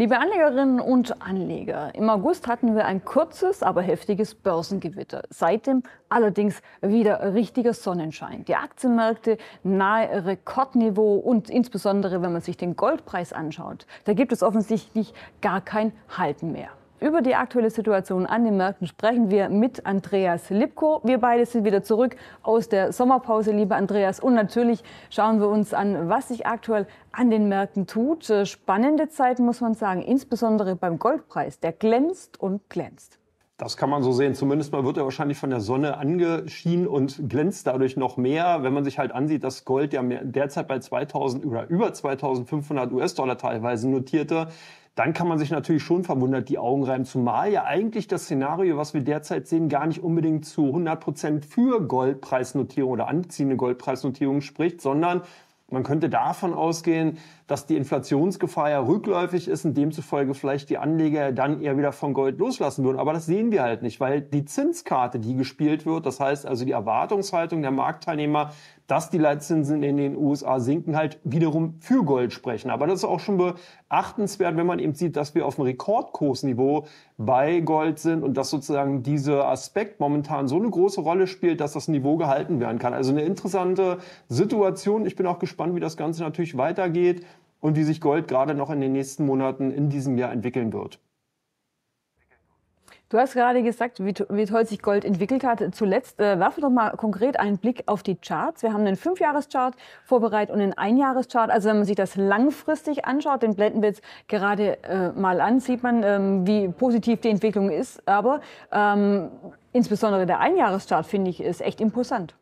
Liebe Anlegerinnen und Anleger, im August hatten wir ein kurzes, aber heftiges Börsengewitter. Seitdem allerdings wieder richtiger Sonnenschein. Die Aktienmärkte nahe Rekordniveau und insbesondere wenn man sich den Goldpreis anschaut, da gibt es offensichtlich gar kein Halten mehr. Über die aktuelle Situation an den Märkten sprechen wir mit Andreas Lipko. Wir beide sind wieder zurück aus der Sommerpause, lieber Andreas. Und natürlich schauen wir uns an, was sich aktuell an den Märkten tut. Äh, spannende Zeiten, muss man sagen, insbesondere beim Goldpreis. Der glänzt und glänzt. Das kann man so sehen. Zumindest mal wird er wahrscheinlich von der Sonne angeschienen und glänzt dadurch noch mehr, wenn man sich halt ansieht, dass Gold ja derzeit bei 2000 oder über 2500 US-Dollar teilweise notierte dann kann man sich natürlich schon verwundert die Augen reiben, zumal ja eigentlich das Szenario, was wir derzeit sehen, gar nicht unbedingt zu 100 für Goldpreisnotierung oder anziehende Goldpreisnotierung spricht, sondern man könnte davon ausgehen, dass die Inflationsgefahr ja rückläufig ist und demzufolge vielleicht die Anleger dann eher wieder von Gold loslassen würden. Aber das sehen wir halt nicht, weil die Zinskarte, die gespielt wird, das heißt also die Erwartungshaltung der Marktteilnehmer, dass die Leitzinsen in den USA sinken, halt wiederum für Gold sprechen. Aber das ist auch schon beachtenswert, wenn man eben sieht, dass wir auf einem Rekordkursniveau bei Gold sind und dass sozusagen dieser Aspekt momentan so eine große Rolle spielt, dass das Niveau gehalten werden kann. Also eine interessante Situation. Ich bin auch gespannt, wie das Ganze natürlich weitergeht und wie sich Gold gerade noch in den nächsten Monaten in diesem Jahr entwickeln wird. Du hast gerade gesagt, wie, wie, toll sich Gold entwickelt hat. Zuletzt äh, werfen wir doch mal konkret einen Blick auf die Charts. Wir haben einen Fünfjahreschart vorbereitet und einen Einjahreschart. Also wenn man sich das langfristig anschaut, den blenden wir jetzt gerade äh, mal an, sieht man, ähm, wie positiv die Entwicklung ist. Aber ähm, insbesondere der Einjahreschart, finde ich, ist echt imposant.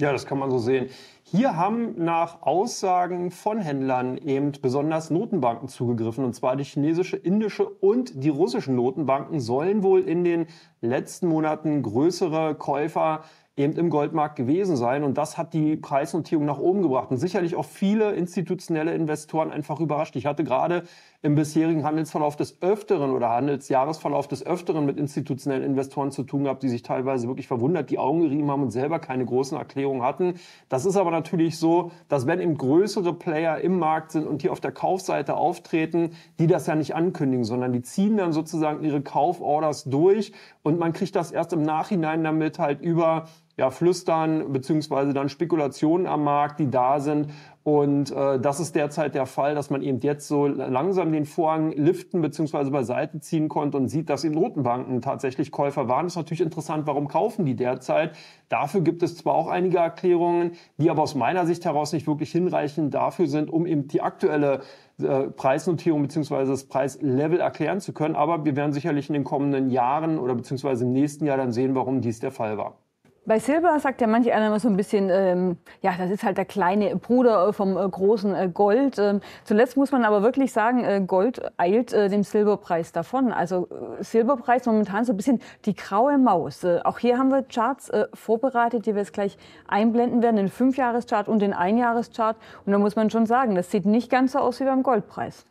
Ja, das kann man so sehen. Hier haben nach Aussagen von Händlern eben besonders Notenbanken zugegriffen. Und zwar die chinesische, indische und die russischen Notenbanken sollen wohl in den letzten Monaten größere Käufer eben im Goldmarkt gewesen sein. Und das hat die Preisnotierung nach oben gebracht und sicherlich auch viele institutionelle Investoren einfach überrascht. Ich hatte gerade im bisherigen Handelsverlauf des Öfteren oder Handelsjahresverlauf des Öfteren mit institutionellen Investoren zu tun gehabt, die sich teilweise wirklich verwundert die Augen gerieben haben und selber keine großen Erklärungen hatten. Das ist aber natürlich so, dass wenn eben größere Player im Markt sind und die auf der Kaufseite auftreten, die das ja nicht ankündigen, sondern die ziehen dann sozusagen ihre Kauforders durch und man kriegt das erst im Nachhinein damit halt über ja, Flüstern beziehungsweise dann Spekulationen am Markt, die da sind. Und äh, das ist derzeit der Fall, dass man eben jetzt so langsam den Vorhang liften beziehungsweise beiseite ziehen konnte und sieht, dass in roten Banken tatsächlich Käufer waren. Das ist natürlich interessant, warum kaufen die derzeit? Dafür gibt es zwar auch einige Erklärungen, die aber aus meiner Sicht heraus nicht wirklich hinreichend dafür sind, um eben die aktuelle äh, Preisnotierung beziehungsweise das Preislevel erklären zu können. Aber wir werden sicherlich in den kommenden Jahren oder beziehungsweise im nächsten Jahr dann sehen, warum dies der Fall war. Bei Silber sagt ja manch einer immer so ein bisschen, ähm, ja, das ist halt der kleine Bruder äh, vom äh, großen äh, Gold. Ähm, zuletzt muss man aber wirklich sagen, äh, Gold eilt äh, dem Silberpreis davon. Also äh, Silberpreis momentan so ein bisschen die graue Maus. auch hier haben wir Charts vorbereitet, die wir jetzt gleich einblenden werden, den Fünfjahreschart und den Einjahreschart. Und da muss man schon sagen, das sieht nicht ganz so aus wie beim Goldpreis.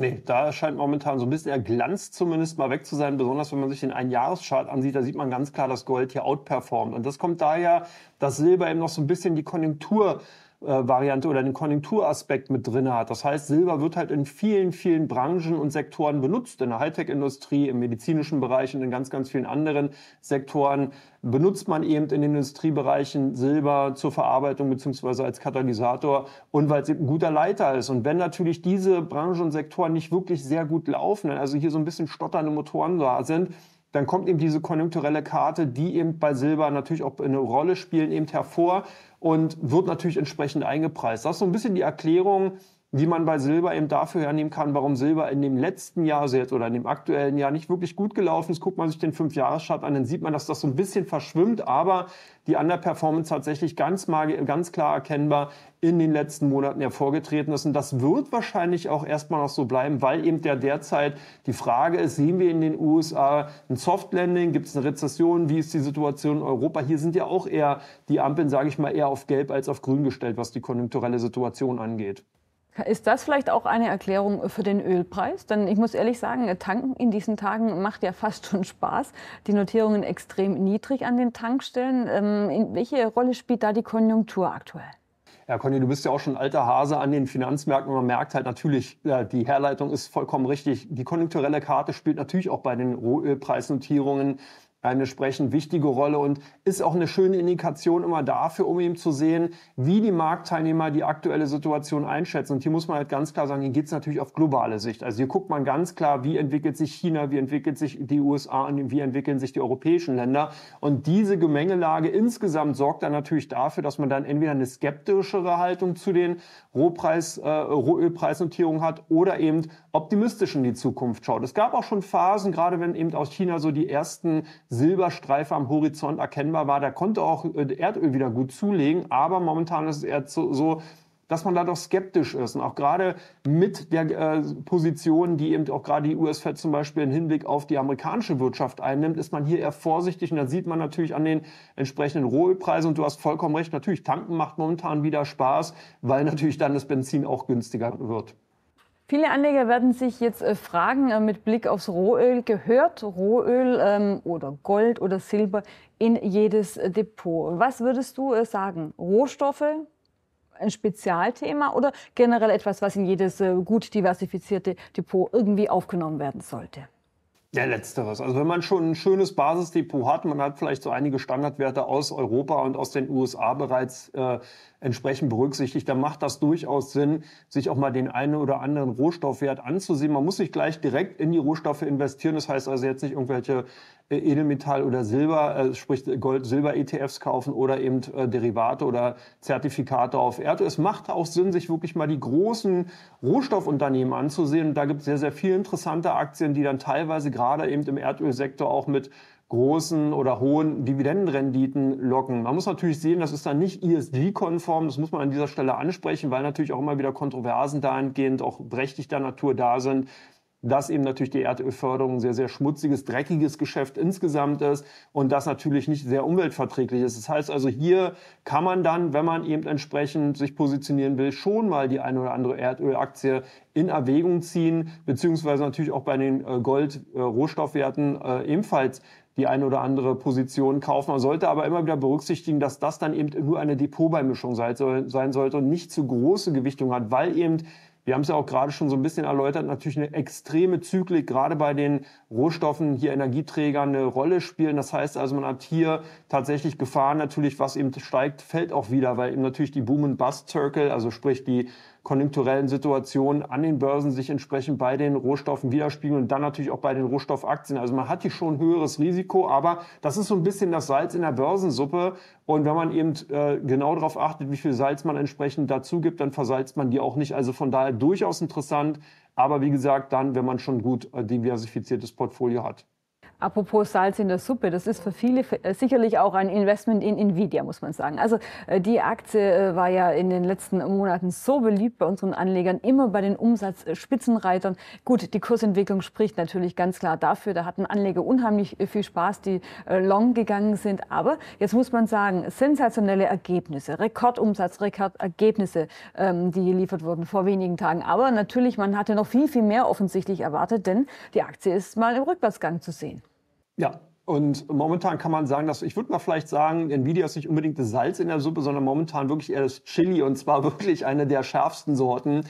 Nee, da scheint momentan so ein bisschen der Glanz zumindest mal weg zu sein, besonders wenn man sich den Einjahreschart ansieht, da sieht man ganz klar, dass Gold hier outperformt. Und das kommt daher, dass Silber eben noch so ein bisschen die Konjunktur Variante oder den Konjunkturaspekt mit drin hat. Das heißt, Silber wird halt in vielen, vielen Branchen und Sektoren benutzt, in der Hightech-Industrie, im medizinischen Bereich und in ganz, ganz vielen anderen Sektoren benutzt man eben in den Industriebereichen Silber zur Verarbeitung beziehungsweise als Katalysator und weil es eben ein guter Leiter ist. Und wenn natürlich diese Branchen und Sektoren nicht wirklich sehr gut laufen, also hier so ein bisschen stotternde Motoren da sind, dann kommt eben diese konjunkturelle Karte, die eben bei Silber natürlich auch eine Rolle spielen, eben hervor und wird natürlich entsprechend eingepreist. Das ist so ein bisschen die Erklärung, wie man bei Silber eben dafür hernehmen kann, warum Silber in dem letzten Jahr, also jetzt oder in dem aktuellen Jahr nicht wirklich gut gelaufen ist. Guckt man sich den fünf Fünfjahreschart an, dann sieht man, dass das so ein bisschen verschwimmt, aber die Underperformance tatsächlich ganz, ganz klar erkennbar in den letzten Monaten hervorgetreten ist. Und das wird wahrscheinlich auch erstmal noch so bleiben, weil eben der derzeit die Frage ist, sehen wir in den USA ein Softlanding, gibt es eine Rezession, wie ist die Situation in Europa? Hier sind ja auch eher die Ampeln, sage ich mal, eher auf gelb als auf grün gestellt, was die konjunkturelle Situation angeht. Ist das vielleicht auch eine Erklärung für den Ölpreis? Denn ich muss ehrlich sagen, tanken in diesen Tagen macht ja fast schon Spaß. Die Notierungen extrem niedrig an den Tankstellen. Ähm, in welche Rolle spielt da die Konjunktur aktuell? Ja, Conny, du bist ja auch schon alter Hase an den Finanzmärkten man merkt halt natürlich, die Herleitung ist vollkommen richtig. Die konjunkturelle Karte spielt natürlich auch bei den Rohölpreisnotierungen eine entsprechend wichtige Rolle und ist auch eine schöne Indikation immer dafür, um eben zu sehen, wie die Marktteilnehmer die aktuelle Situation einschätzen. Und hier muss man halt ganz klar sagen, hier geht es natürlich auf globale Sicht. Also hier guckt man ganz klar, wie entwickelt sich China, wie entwickelt sich die USA und wie entwickeln sich die europäischen Länder. Und diese Gemengelage insgesamt sorgt dann natürlich dafür, dass man dann entweder eine skeptischere Haltung zu den Rohpreis, äh, Rohölpreisnotierungen hat oder eben optimistisch in die Zukunft schaut. Es gab auch schon Phasen, gerade wenn eben aus China so die ersten Silberstreife am Horizont erkennbar war. Da konnte auch äh, Erdöl wieder gut zulegen, aber momentan ist es eher so, dass man da doch skeptisch ist. Und auch gerade mit der äh, Position, die eben auch gerade die US-Fed zum Beispiel im Hinblick auf die amerikanische Wirtschaft einnimmt, ist man hier eher vorsichtig. Und da sieht man natürlich an den entsprechenden Rohölpreisen. Und du hast vollkommen recht, natürlich, tanken macht momentan wieder Spaß, weil natürlich dann das Benzin auch günstiger wird. Viele Anleger werden sich jetzt äh, fragen, äh, mit Blick aufs Rohöl, gehört Rohöl ähm, oder Gold oder Silber in jedes äh, Depot? Was würdest du sagen? Rohstoffe, ein Spezialthema oder generell etwas, was in jedes gut diversifizierte Depot irgendwie aufgenommen werden sollte? Ja, letzteres. Also wenn man schon ein schönes Basisdepot hat, man hat vielleicht so einige Standardwerte aus Europa und aus den USA bereits äh, entsprechend berücksichtigt, dann macht das durchaus Sinn, sich auch mal den einen oder anderen Rohstoffwert anzusehen. Man muss nicht gleich direkt in die Rohstoffe investieren. Das heißt also jetzt nicht irgendwelche äh, Edelmetall oder Silber, äh, sprich äh, Gold, Silber ETFs kaufen oder eben Derivate oder Zertifikate auf Erdöl. Es macht auch Sinn, sich wirklich mal die großen Rohstoffunternehmen anzusehen. Und da gibt es sehr, sehr viele interessante Aktien, die dann teilweise gerade eben im Erdölsektor auch mit großen oder hohen Dividendenrenditen locken. Man muss natürlich sehen, das ist dann nicht ESG-konform, das muss man an dieser Stelle ansprechen, weil natürlich auch immer wieder Kontroversen dahingehend auch berechtigter Natur da sind, dass eben natürlich die Erdölförderung ein sehr, sehr schmutziges, dreckiges Geschäft insgesamt ist und das natürlich nicht sehr umweltverträglich ist. Das heißt also, hier kann man dann, wenn man eben entsprechend sich positionieren will, schon mal die eine oder andere Erdölaktie in Erwägung ziehen, beziehungsweise natürlich auch bei den äh, Gold-Rohstoffwerten äh, äh, ebenfalls die eine oder andere Position kaufen. Man sollte aber immer wieder berücksichtigen, dass das dann eben nur eine Depotbeimischung sein sollte und nicht zu große Gewichtung hat, weil eben wir haben es ja auch gerade schon so ein bisschen erläutert, natürlich eine extreme Zyklik, gerade bei den Rohstoffen, hier Energieträgern eine Rolle spielen. Das heißt also, man hat hier tatsächlich Gefahren natürlich, was eben steigt, fällt auch wieder, weil eben natürlich die Boom-and-Bust-Circle, also sprich die konjunkturellen Situationen an den Börsen sich entsprechend bei den Rohstoffen widerspiegeln und dann natürlich auch bei den Rohstoffaktien. Also man hat hier schon ein höheres Risiko, aber das ist so ein bisschen das Salz in der Börsensuppe. Und wenn man eben äh, genau darauf achtet, wie viel Salz man entsprechend dazu gibt, dann versalzt man die auch nicht. Also von daher durchaus interessant. Aber wie gesagt, dann, wenn man schon gut äh, diversifiziertes Portfolio hat. Apropos Salz in der Suppe, das ist für viele äh, sicherlich auch ein Investment in Nvidia, muss man sagen. Also äh, die Aktie äh, war ja in den letzten Monaten so beliebt bei unseren Anlegern, immer bei den Umsatzspitzenreitern. Gut, die Kursentwicklung spricht natürlich ganz klar dafür. Da hatten Anleger unheimlich viel Spaß, die long gegangen sind. Aber jetzt muss man sagen, sensationelle Ergebnisse, Rekordumsatz, Rekordergebnisse, ähm, die geliefert wurden vor wenigen Tagen. Aber natürlich, man hatte noch viel, viel mehr offensichtlich erwartet, denn die Aktie ist mal im Rückwärtsgang zu sehen. Ja, und momentan kann man sagen, dass ich würde mal vielleicht sagen, Nvidia ist nicht unbedingt das Salz in der Suppe, sondern momentan wirklich eher das Chili und zwar wirklich eine der schärfsten Sorten,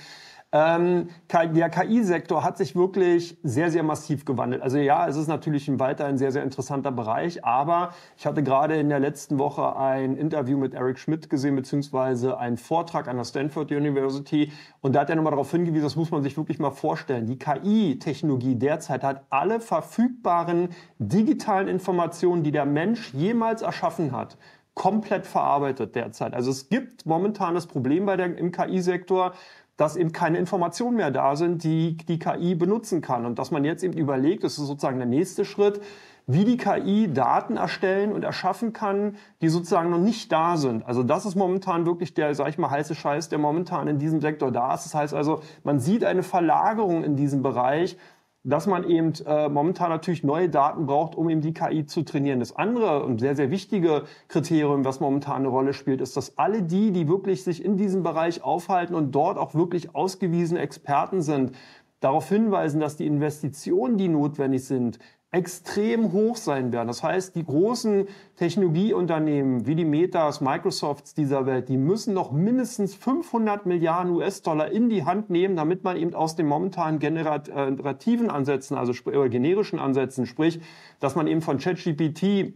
ähm, der KI-Sektor hat sich wirklich sehr, sehr massiv gewandelt. Also ja, es ist natürlich ein weiter ein sehr, sehr interessanter Bereich, aber ich hatte gerade in der letzten Woche ein Interview mit Eric Schmidt gesehen, beziehungsweise einen Vortrag an der Stanford University und da hat er nochmal darauf hingewiesen, das muss man sich wirklich mal vorstellen. Die KI-Technologie derzeit hat alle verfügbaren digitalen Informationen, die der Mensch jemals erschaffen hat, komplett verarbeitet derzeit. Also es gibt momentan das Problem bei der, im KI-Sektor, dass eben keine Informationen mehr da sind, die die KI benutzen kann. Und dass man jetzt eben überlegt, das ist sozusagen der nächste Schritt, wie die KI Daten erstellen und erschaffen kann, die sozusagen noch nicht da sind. Also das ist momentan wirklich der, sag ich mal, heiße Scheiß, der momentan in diesem Sektor da ist. Das heißt also, man sieht eine Verlagerung in diesem Bereich, dass man eben äh, momentan natürlich neue Daten braucht, um eben die KI zu trainieren. Das andere und sehr, sehr wichtige Kriterium, was momentan eine Rolle spielt, ist, dass alle die, die wirklich sich in diesem Bereich aufhalten und dort auch wirklich ausgewiesene Experten sind, darauf hinweisen, dass die Investitionen, die notwendig sind, extrem hoch sein werden. Das heißt, die großen Technologieunternehmen wie die Metas, Microsofts dieser Welt, die müssen noch mindestens 500 Milliarden US-Dollar in die Hand nehmen, damit man eben aus den momentanen generativen Ansätzen, also äh, generischen Ansätzen, sprich, dass man eben von ChatGPT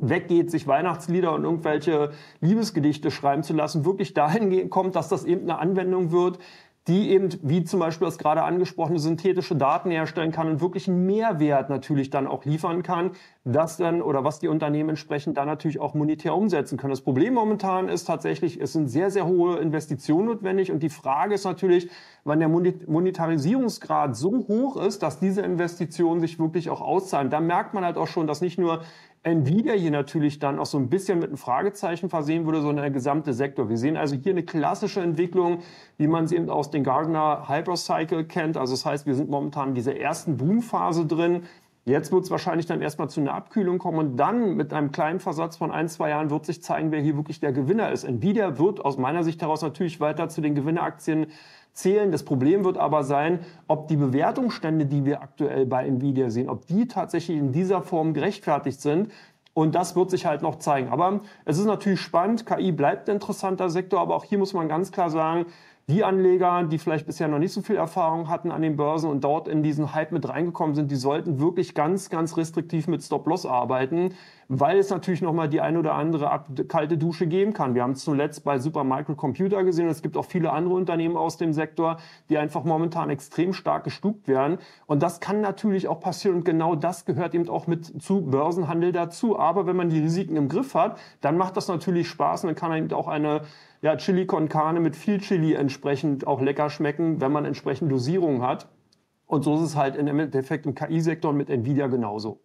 weggeht, sich Weihnachtslieder und irgendwelche Liebesgedichte schreiben zu lassen, wirklich dahin kommt, dass das eben eine Anwendung wird, die eben, wie zum Beispiel das gerade angesprochene, synthetische Daten herstellen kann und wirklich einen Mehrwert natürlich dann auch liefern kann, das dann oder was die Unternehmen entsprechend dann natürlich auch monetär umsetzen können. Das Problem momentan ist tatsächlich, es sind sehr, sehr hohe Investitionen notwendig und die Frage ist natürlich, wann der Monetarisierungsgrad so hoch ist, dass diese Investitionen sich wirklich auch auszahlen. Da merkt man halt auch schon, dass nicht nur Nvidia hier natürlich dann auch so ein bisschen mit einem Fragezeichen versehen würde, sondern der gesamte Sektor. Wir sehen also hier eine klassische Entwicklung, wie man sie eben aus den Gardner Hypercycle kennt. Also das heißt, wir sind momentan in dieser ersten Boomphase drin. Jetzt wird es wahrscheinlich dann erstmal zu einer Abkühlung kommen und dann mit einem kleinen Versatz von ein, zwei Jahren wird sich zeigen, wer hier wirklich der Gewinner ist. Nvidia wird aus meiner Sicht heraus natürlich weiter zu den Gewinneraktien zählen. Das Problem wird aber sein, ob die Bewertungsstände, die wir aktuell bei Nvidia sehen, ob die tatsächlich in dieser Form gerechtfertigt sind. Und das wird sich halt noch zeigen. Aber es ist natürlich spannend. KI bleibt ein interessanter Sektor, aber auch hier muss man ganz klar sagen, die Anleger, die vielleicht bisher noch nicht so viel Erfahrung hatten an den Börsen und dort in diesen Hype mit reingekommen sind, die sollten wirklich ganz, ganz restriktiv mit Stop-Loss arbeiten weil es natürlich nochmal die ein oder andere ab kalte Dusche geben kann. Wir haben es zuletzt bei Supermicrocomputer gesehen es gibt auch viele andere Unternehmen aus dem Sektor, die einfach momentan extrem stark gestupt werden. Und das kann natürlich auch passieren und genau das gehört eben auch mit zu Börsenhandel dazu. Aber wenn man die Risiken im Griff hat, dann macht das natürlich Spaß und dann kann eben auch eine ja, Chili con Carne mit viel Chili entsprechend auch lecker schmecken, wenn man entsprechend Dosierungen hat. Und so ist es halt im Endeffekt im KI-Sektor mit Nvidia genauso.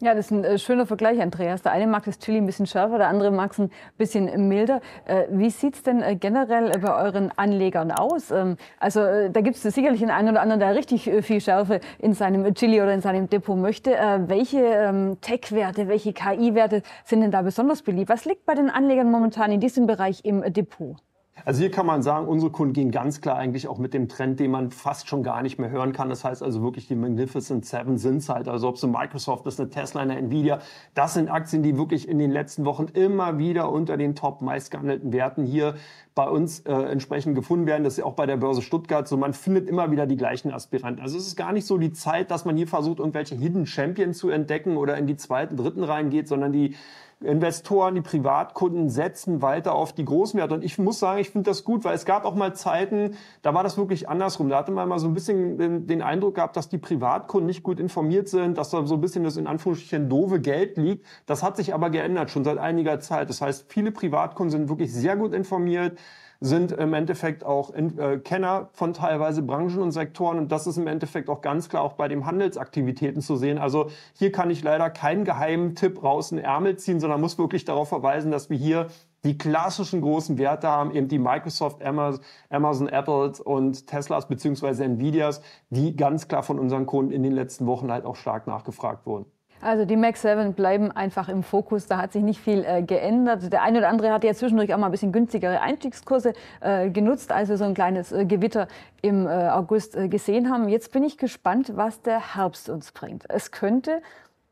Ja, das ist ein äh, schöner Vergleich, Andreas. Der eine mag das Chili ein bisschen schärfer, der andere mag es ein bisschen milder. Äh, wie sieht es denn äh, generell bei euren Anlegern aus? Ähm, also da gibt es sicherlich den einen oder anderen, der richtig viel Schärfe in seinem Chili oder in seinem Depot möchte. Welche ähm, Tech-Werte, welche KI-Werte sind denn da besonders beliebt? Was liegt bei den Anlegern momentan in diesem Bereich im Depot? Also hier kann man sagen, unsere Kunden gehen ganz klar eigentlich auch mit dem Trend, den man fast schon gar nicht mehr hören kann. Das heißt also wirklich, die Magnificent Seven sind es halt. Also ob es eine Microsoft ist, eine Tesla, eine Nvidia, das sind Aktien, die wirklich in den letzten Wochen immer wieder unter den top meistgehandelten Werten hier bei uns äh, entsprechend gefunden werden. Das ist ja auch bei der Börse Stuttgart so. Man findet immer wieder die gleichen Aspiranten. Also es ist gar nicht so die Zeit, dass man hier versucht, irgendwelche Hidden Champions zu entdecken oder in die zweiten, dritten reingeht, sondern die Investoren, die Privatkunden setzen weiter auf die großen Werte. Und ich muss sagen, ich finde das gut, weil es gab auch mal Zeiten, da war das wirklich andersrum. Da hatte man mal so ein bisschen den, den Eindruck gehabt, dass die Privatkunden nicht gut informiert sind, dass da so ein bisschen das in Anführungsstrichen doofe Geld liegt. Das hat sich aber geändert, schon seit einiger Zeit. Das heißt, viele Privatkunden sind wirklich sehr gut informiert sind im Endeffekt auch in, äh, Kenner von teilweise Branchen und Sektoren. Und das ist im Endeffekt auch ganz klar auch bei den Handelsaktivitäten zu sehen. Also hier kann ich leider keinen geheimen Tipp raus in Ärmel ziehen, sondern muss wirklich darauf verweisen, dass wir hier die klassischen großen Werte haben, eben die Microsoft, Amazon, Amazon Apple und Teslas beziehungsweise Nvidias, die ganz klar von unseren Kunden in den letzten Wochen halt auch stark nachgefragt wurden. Also die Mac 7 bleiben einfach im Fokus, da hat sich nicht viel äh, geändert. Der eine oder andere hat ja zwischendurch auch mal ein bisschen günstigere Einstiegskurse äh, genutzt, als wir so ein kleines äh, Gewitter im äh, August äh, gesehen haben. Jetzt bin ich gespannt, was der Herbst uns bringt. Es könnte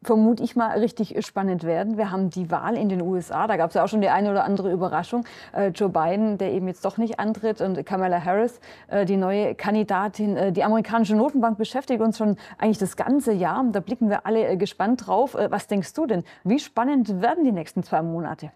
vermute ich mal, richtig spannend werden. Wir haben die Wahl in den USA, da gab es ja auch schon die eine oder andere Überraschung. Äh, Joe Biden, der eben jetzt doch nicht antritt, und Kamala Harris, äh, die neue Kandidatin. Äh, die amerikanische Notenbank beschäftigt uns schon eigentlich das ganze Jahr. Da blicken wir alle gespannt drauf. was denkst du denn? Wie spannend werden die nächsten zwei Monate?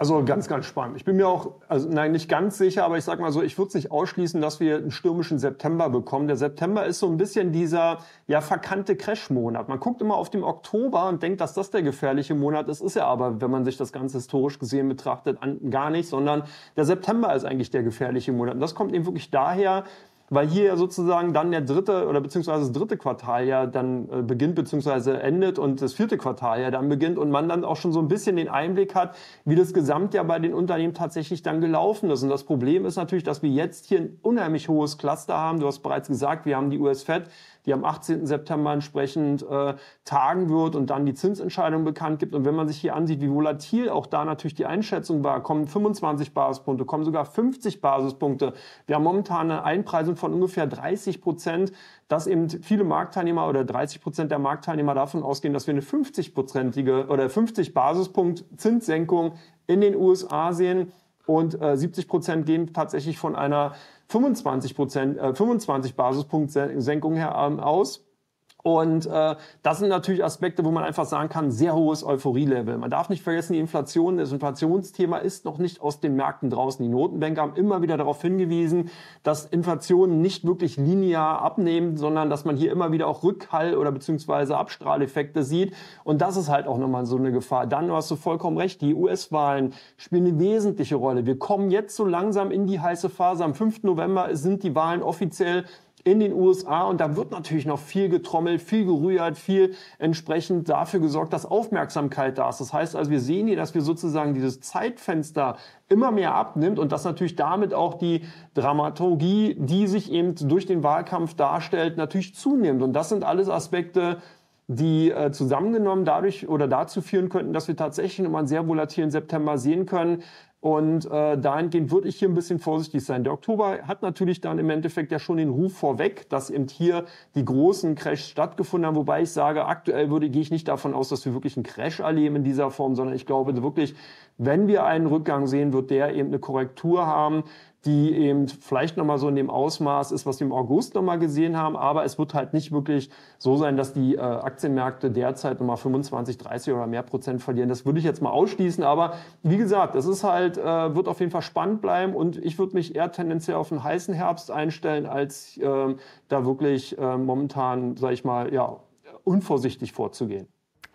Also ganz, ganz spannend. Ich bin mir auch, also nein, nicht ganz sicher, aber ich sag mal so, ich würde nicht ausschließen, dass wir einen stürmischen September bekommen. Der September ist so ein bisschen dieser ja verkannte Crash-Monat. Man guckt immer auf den Oktober und denkt, dass das der gefährliche Monat ist. Ist ja aber, wenn man sich das Ganze historisch gesehen betrachtet, an, gar nicht, sondern der September ist eigentlich der gefährliche Monat. Und das kommt eben wirklich daher, weil hier ja sozusagen dann der dritte oder beziehungsweise das dritte Quartal ja dann äh, beginnt beziehungsweise endet und das vierte Quartal ja dann beginnt und man dann auch schon so ein bisschen den Einblick hat, wie das Gesamtjahr bei den Unternehmen tatsächlich dann gelaufen ist. Und das Problem ist natürlich, dass wir jetzt hier ein unheimlich hohes Cluster haben. Du hast bereits gesagt, wir haben die US-Fed, die am 18. September entsprechend äh, tagen wird und dann die Zinsentscheidung bekannt gibt. Und wenn man sich hier ansieht, wie volatil auch da natürlich die Einschätzung war, kommen 25 Basispunkte, kommen sogar 50 Basispunkte. Wir haben momentan eine Einpreisung von ungefähr 30 Prozent, dass eben viele Marktteilnehmer oder 30 Prozent der Marktteilnehmer davon ausgehen, dass wir eine 50-prozentige oder 50 Basispunkt Zinssenkung in den USA sehen und äh, 70 Prozent gehen tatsächlich von einer 25 Prozent, äh, 25 Basispunkt Senkung her ähm, aus. Und äh, das sind natürlich Aspekte, wo man einfach sagen kann, sehr hohes Euphorie-Level. Man darf nicht vergessen, die Inflation, das Inflationsthema ist noch nicht aus den Märkten draußen. Die Notenbanker haben immer wieder darauf hingewiesen, dass Inflation nicht wirklich linear abnehmen, sondern dass man hier immer wieder auch Rückhall oder beziehungsweise Abstrahleffekte sieht. Und das ist halt auch nochmal so eine Gefahr. Dann hast du vollkommen recht, die US-Wahlen spielen eine wesentliche Rolle. Wir kommen jetzt so langsam in die heiße Phase. Am 5. November sind die Wahlen offiziell in den USA. Und da wird natürlich noch viel getrommelt, viel gerührt, viel entsprechend dafür gesorgt, dass Aufmerksamkeit da ist. Das heißt also, wir sehen hier, dass wir sozusagen dieses Zeitfenster immer mehr abnimmt und dass natürlich damit auch die Dramaturgie, die sich eben durch den Wahlkampf darstellt, natürlich zunimmt. Und das sind alles Aspekte, die äh, zusammengenommen dadurch oder dazu führen könnten, dass wir tatsächlich nochmal einen sehr volatilen September sehen können, und äh, dahingehend würde ich hier ein bisschen vorsichtig sein. Der Oktober hat natürlich dann im Endeffekt ja schon den Ruf vorweg, dass eben hier die großen Crashs stattgefunden haben. Wobei ich sage, aktuell würde gehe ich nicht davon aus, dass wir wirklich einen Crash erleben in dieser Form, sondern ich glaube wirklich, wenn wir einen Rückgang sehen, wird der eben eine Korrektur haben die eben vielleicht nochmal so in dem Ausmaß ist, was wir im August nochmal gesehen haben. Aber es wird halt nicht wirklich so sein, dass die äh, Aktienmärkte derzeit nochmal 25, 30 oder mehr Prozent verlieren. Das würde ich jetzt mal ausschließen. Aber wie gesagt, das ist halt, äh, wird auf jeden Fall spannend bleiben. Und ich würde mich eher tendenziell auf einen heißen Herbst einstellen, als äh, da wirklich äh, momentan, sage ich mal, ja, unvorsichtig vorzugehen.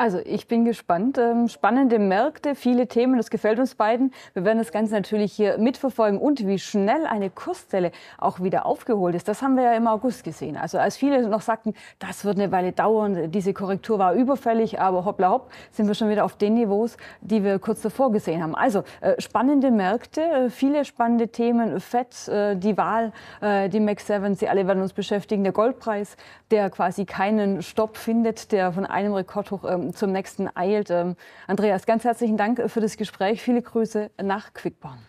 Also ich bin gespannt. Ähm, spannende Märkte, viele Themen, das gefällt uns beiden. Wir werden das Ganze natürlich hier mitverfolgen und wie schnell eine Kursstelle auch wieder aufgeholt ist. Das haben wir ja im August gesehen. Also als viele noch sagten, das wird eine Weile dauern, diese Korrektur war überfällig, aber hoppla hopp, sind wir schon wieder auf den Niveaus, die wir kurz davor gesehen haben. Also äh, spannende Märkte, äh, viele spannende Themen, FED, äh, die Wahl, die MAX 7, sie alle werden uns beschäftigen. Der Goldpreis, der quasi keinen Stopp findet, der von einem Rekordhoch ähm, zum nächsten eilt. Ähm, Andreas, ganz herzlichen Dank für das Gespräch. Viele Grüße nach Quickborn.